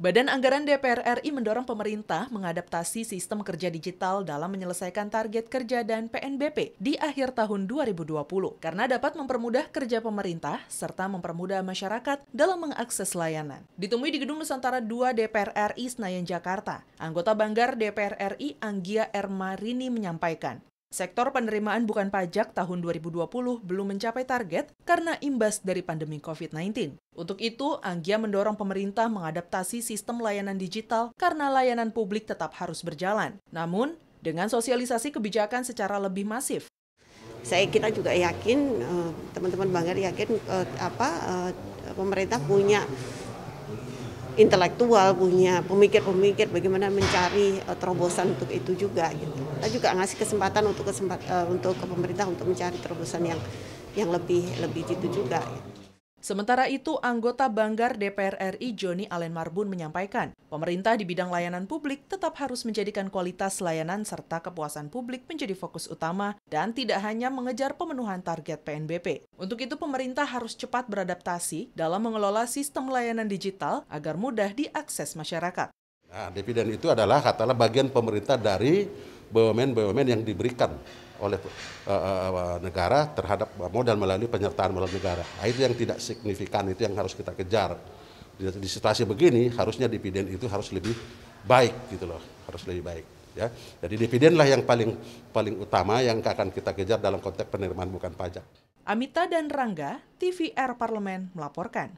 Badan Anggaran DPR RI mendorong pemerintah mengadaptasi sistem kerja digital dalam menyelesaikan target kerja dan PNBP di akhir tahun 2020 karena dapat mempermudah kerja pemerintah serta mempermudah masyarakat dalam mengakses layanan. Ditemui di Gedung Nusantara 2 DPR RI Senayan Jakarta, anggota Banggar DPR RI Anggia Ermarini menyampaikan, Sektor penerimaan bukan pajak tahun 2020 belum mencapai target karena imbas dari pandemi COVID-19. Untuk itu, Anggia mendorong pemerintah mengadaptasi sistem layanan digital karena layanan publik tetap harus berjalan. Namun, dengan sosialisasi kebijakan secara lebih masif. Saya kita juga yakin eh, teman-teman Banggar yakin eh, apa eh, pemerintah punya intelektual, punya pemikir-pemikir bagaimana mencari uh, terobosan untuk itu juga gitu. Kita juga ngasih kesempatan untuk kesempat, uh, untuk ke pemerintah untuk mencari terobosan yang yang lebih lebih itu juga. Gitu. Sementara itu, anggota Banggar DPR RI Joni Allen Marbun menyampaikan, pemerintah di bidang layanan publik tetap harus menjadikan kualitas layanan serta kepuasan publik menjadi fokus utama dan tidak hanya mengejar pemenuhan target PNBP. Untuk itu, pemerintah harus cepat beradaptasi dalam mengelola sistem layanan digital agar mudah diakses masyarakat. Nah, dividen itu adalah katalah bagian pemerintah dari BUMN-BUMN yang diberikan oleh uh, negara terhadap modal melalui penyertaan modal negara. Nah, itu yang tidak signifikan, itu yang harus kita kejar. Di, di situasi begini harusnya dividen itu harus lebih baik gitu loh, harus lebih baik ya. Jadi dividenlah yang paling paling utama yang akan kita kejar dalam konteks penerimaan bukan pajak. Amita dan Rangga, TVR Parlemen melaporkan.